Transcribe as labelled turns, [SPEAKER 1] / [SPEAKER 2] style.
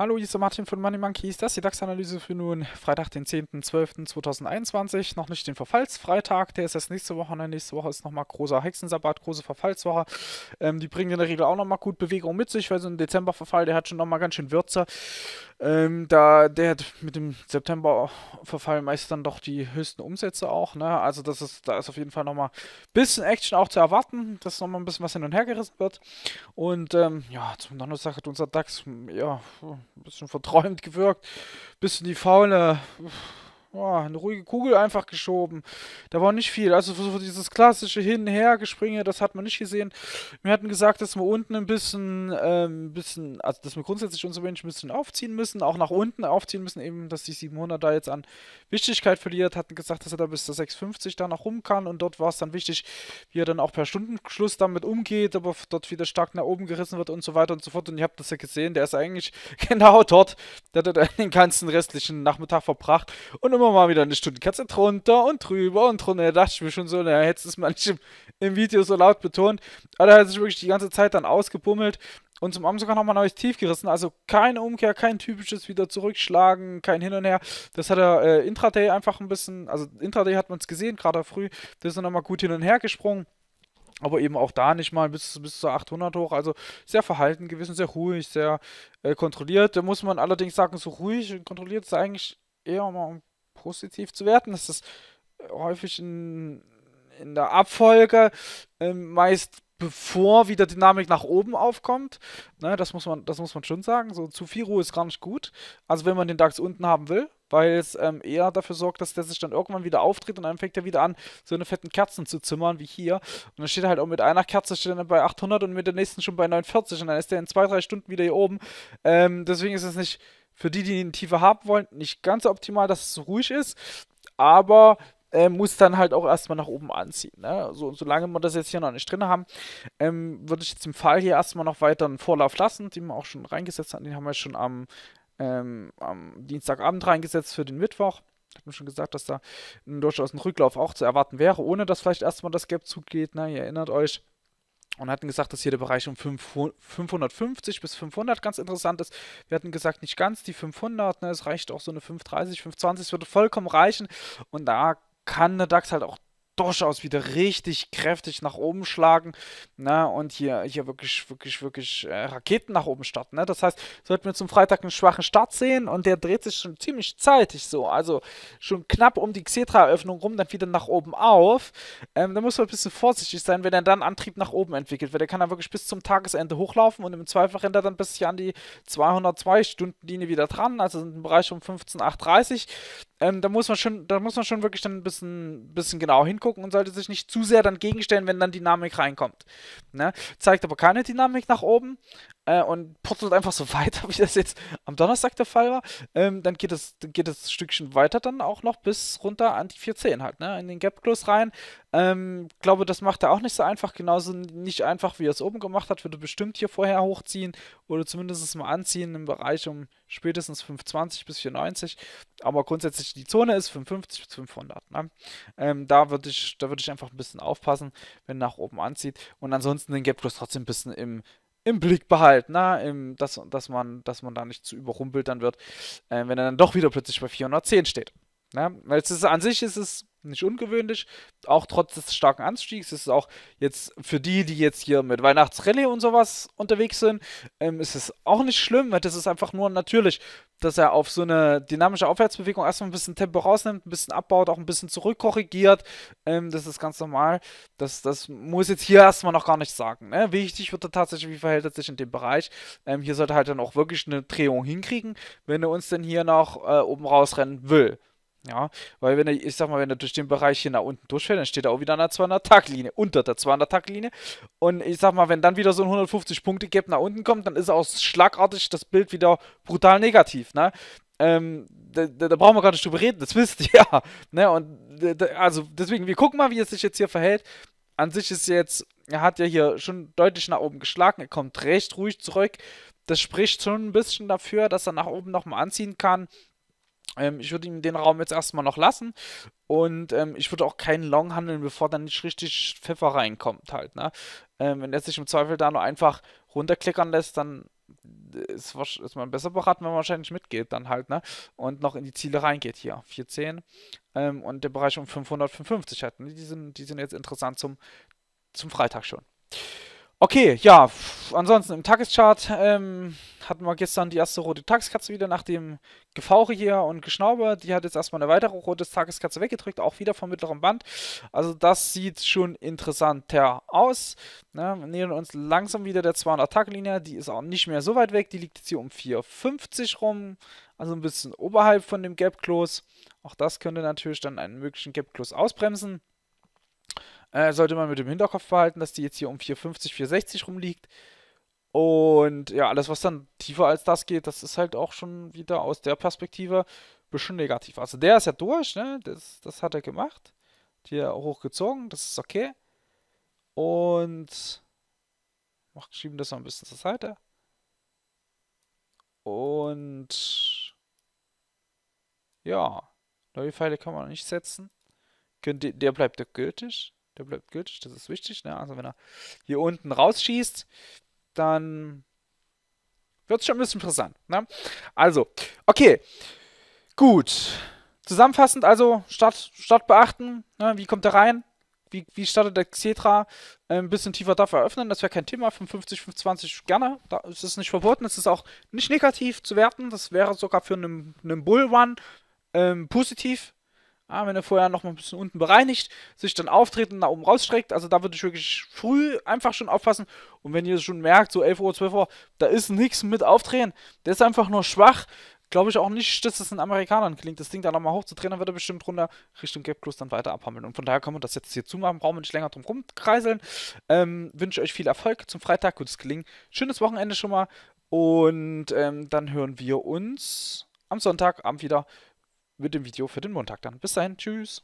[SPEAKER 1] Hallo, hier ist der Martin von Money Monkeys. Das ist die DAX-Analyse für nun Freitag, den 10.12.2021. Noch nicht den Verfallsfreitag, der ist erst nächste Woche. Nein, nächste Woche ist nochmal großer Hexensabbat, große Verfallswoche. Ähm, die bringen in der Regel auch nochmal gut Bewegung mit sich, weil so ein Dezemberverfall, der hat schon nochmal ganz schön Würze. Ähm, da, der hat mit dem Septemberverfall meist dann doch die höchsten Umsätze auch. Ne? Also das ist, da ist auf jeden Fall nochmal ein bisschen Action auch zu erwarten, dass nochmal ein bisschen was hin und her gerissen wird. Und ähm, ja, zum Donnerstag hat unser DAX, ja ein bisschen verträumt gewirkt, bisschen die Faune, Oh, eine ruhige Kugel einfach geschoben. Da war nicht viel. Also so dieses klassische Hin- und Her-Gespringe, das hat man nicht gesehen. Wir hatten gesagt, dass wir unten ein bisschen, ähm, bisschen also dass wir grundsätzlich unsere Range ein bisschen aufziehen müssen, auch nach unten aufziehen müssen, eben, dass die 700 da jetzt an Wichtigkeit verliert. Hatten gesagt, dass er da bis zur 650 da noch rum kann und dort war es dann wichtig, wie er dann auch per Stundenschluss damit umgeht, aber dort wieder stark nach oben gerissen wird und so weiter und so fort. Und ihr habt das ja gesehen, der ist eigentlich genau dort. Der hat den ganzen restlichen Nachmittag verbracht und um immer mal wieder eine Stunde Katze drunter und drüber und drunter. Da dachte ich mir schon so, naja, hättest du es mal nicht im, im, Video so laut betont. Aber da hat sich wirklich die ganze Zeit dann ausgebummelt und zum Abend sogar nochmal neues Tief gerissen. Also keine Umkehr, kein typisches wieder zurückschlagen, kein Hin und Her. Das hat er äh, Intraday einfach ein bisschen, also Intraday hat man es gesehen, gerade früh, das ist dann nochmal gut hin und her gesprungen. Aber eben auch da nicht mal bis, bis zu 800 hoch. Also sehr verhalten gewesen, sehr ruhig, sehr äh, kontrolliert. Da muss man allerdings sagen, so ruhig und kontrolliert ist eigentlich eher mal positiv zu werten. Das ist äh, häufig in, in der Abfolge ähm, meist bevor wieder Dynamik nach oben aufkommt. Ne, das, muss man, das muss man schon sagen. So zu viel Ruhe ist gar nicht gut. Also wenn man den DAX unten haben will, weil es ähm, eher dafür sorgt, dass der sich dann irgendwann wieder auftritt und dann fängt er wieder an, so eine fetten Kerzen zu zimmern, wie hier. Und dann steht er halt auch mit einer Kerze steht er bei 800 und mit der nächsten schon bei 49 und dann ist er in zwei, drei Stunden wieder hier oben. Ähm, deswegen ist es nicht für die, die eine Tiefe haben wollen, nicht ganz so optimal, dass es so ruhig ist, aber äh, muss dann halt auch erstmal nach oben anziehen. Ne? So, und solange wir das jetzt hier noch nicht drin haben, ähm, würde ich jetzt im Fall hier erstmal noch weiter einen Vorlauf lassen, den wir auch schon reingesetzt haben. Den haben wir schon am, ähm, am Dienstagabend reingesetzt für den Mittwoch. Ich habe schon gesagt, dass da durchaus ein Rücklauf auch zu erwarten wäre, ohne dass vielleicht erstmal das Gap zugeht. Ne? Ihr erinnert euch, und hatten gesagt, dass hier der Bereich um 550 bis 500 ganz interessant ist. Wir hatten gesagt, nicht ganz die 500, ne, es reicht auch so eine 530, 520, es würde vollkommen reichen. Und da kann der DAX halt auch durchaus wieder richtig kräftig nach oben schlagen ne? und hier, hier wirklich, wirklich, wirklich äh, Raketen nach oben starten. Ne? Das heißt, sollten wir zum Freitag einen schwachen Start sehen und der dreht sich schon ziemlich zeitig so, also schon knapp um die xetra öffnung rum, dann wieder nach oben auf. Ähm, da muss man ein bisschen vorsichtig sein, wenn er dann Antrieb nach oben entwickelt, weil der kann dann wirklich bis zum Tagesende hochlaufen und im Zweifel rennt er dann bis hier an die 202-Stunden-Linie wieder dran, also im Bereich um 15,830. Ähm, da muss man schon, da muss man schon wirklich dann ein bisschen, bisschen genau hingucken und sollte sich nicht zu sehr dann gegenstellen, wenn dann Dynamik reinkommt. Ne? Zeigt aber keine Dynamik nach oben äh, und putzelt einfach so weiter, wie das jetzt am Donnerstag der Fall war. Ähm, dann geht es, geht es Stückchen weiter dann auch noch bis runter an die 410 halt, ne? In den Gap Close rein. Ähm, glaube, das macht er auch nicht so einfach, genauso nicht einfach, wie er es oben gemacht hat, würde bestimmt hier vorher hochziehen oder zumindest mal anziehen im Bereich um spätestens 520 bis 490. Aber grundsätzlich die Zone ist 550 bis 500. Ne? Ähm, da würde ich, würd ich einfach ein bisschen aufpassen, wenn nach oben anzieht. Und ansonsten den Gap Close trotzdem ein bisschen im, im Blick behalten, na, ne? im, dass, dass, man, dass man da nicht zu überrumpelt dann wird, äh, wenn er dann doch wieder plötzlich bei 410 steht. Ne? Weil es ist, an sich ist es nicht ungewöhnlich. Auch trotz des starken Anstiegs ist es auch jetzt für die, die jetzt hier mit Weihnachtsrallye und sowas unterwegs sind, ähm, ist es auch nicht schlimm, weil das ist einfach nur natürlich, dass er auf so eine dynamische Aufwärtsbewegung erstmal ein bisschen Tempo rausnimmt, ein bisschen abbaut, auch ein bisschen zurückkorrigiert. Ähm, das ist ganz normal. Das, das muss jetzt hier erstmal noch gar nicht sagen. Ne? Wichtig wird er tatsächlich, wie verhält er sich in dem Bereich. Ähm, hier sollte er halt dann auch wirklich eine Drehung hinkriegen, wenn er uns denn hier noch äh, oben rausrennen will. Ja, weil wenn er, ich sag mal, wenn er durch den Bereich hier nach unten durchfährt, dann steht er auch wieder an der 200-Tag-Linie, unter der 200-Tag-Linie. Und ich sag mal, wenn dann wieder so ein 150-Punkte-Gap nach unten kommt, dann ist auch schlagartig das Bild wieder brutal negativ, ne? Ähm, da, da, da, brauchen wir gar nicht drüber reden, das wisst ihr ja. Ne? Und da, also deswegen, wir gucken mal, wie es sich jetzt hier verhält. An sich ist jetzt, er hat ja hier schon deutlich nach oben geschlagen, er kommt recht ruhig zurück. Das spricht schon ein bisschen dafür, dass er nach oben nochmal anziehen kann. Ähm, ich würde ihm den Raum jetzt erstmal noch lassen und ähm, ich würde auch keinen Long handeln, bevor dann nicht richtig Pfeffer reinkommt halt. Ne? Ähm, wenn er sich im Zweifel da nur einfach runterklickern lässt, dann ist, ist man besser beraten, wenn man wahrscheinlich mitgeht dann halt, ne? Und noch in die Ziele reingeht hier, 410 ähm, und der Bereich um 555 hat, Ne? Die, sind, die sind jetzt interessant zum, zum Freitag schon. Okay, ja, ansonsten im Tageschart ähm, hatten wir gestern die erste rote Tageskatze wieder nach dem Gefauche hier und Geschnauber. Die hat jetzt erstmal eine weitere rote Tageskatze weggedrückt, auch wieder vom mittleren Band. Also das sieht schon interessanter aus. Ne? Wir nähern uns langsam wieder der 200-Tag-Linie. Die ist auch nicht mehr so weit weg. Die liegt jetzt hier um 4,50 rum. Also ein bisschen oberhalb von dem Gap-Close. Auch das könnte natürlich dann einen möglichen Gap-Close ausbremsen. Äh, sollte man mit dem Hinterkopf behalten, dass die jetzt hier um 450, 460 rumliegt. Und ja, alles, was dann tiefer als das geht, das ist halt auch schon wieder aus der Perspektive ein bisschen negativ. Also der ist ja durch, ne? Das, das hat er gemacht. Hier hochgezogen, das ist okay. Und schieben das noch ein bisschen zur Seite. Und ja, neue Pfeile kann man nicht setzen. Der bleibt gültig. Der bleibt gültig, das ist wichtig. Ne? Also wenn er hier unten rausschießt, dann wird es schon ein bisschen interessant. Ne? Also, okay. Gut. Zusammenfassend also, Start, Start beachten. Ne? Wie kommt er rein? Wie, wie startet der Xetra? Ein ähm, bisschen tiefer darf er öffnen, das wäre kein Thema. 55, 25 gerne. Da ist es nicht verboten. Es ist auch nicht negativ zu werten. Das wäre sogar für einen, einen Bull Run ähm, positiv Ah, wenn er vorher noch mal ein bisschen unten bereinigt, sich dann auftreten und nach oben rausstreckt. Also da würde ich wirklich früh einfach schon aufpassen. Und wenn ihr es schon merkt, so 11 Uhr, 12 Uhr, da ist nichts mit Aufdrehen. Der ist einfach nur schwach. Glaube ich auch nicht, dass das den Amerikanern klingt, das Ding da nochmal hochzudrehen, dann wird er bestimmt runter Richtung Gap Plus dann weiter abhammeln. Und von daher kann man das jetzt hier zumachen, brauchen wir nicht länger drum rumkreiseln. Ähm, wünsche euch viel Erfolg zum Freitag, gutes Gelingen, schönes Wochenende schon mal und ähm, dann hören wir uns am Sonntagabend wieder mit dem Video für den Montag dann. Bis dahin, tschüss.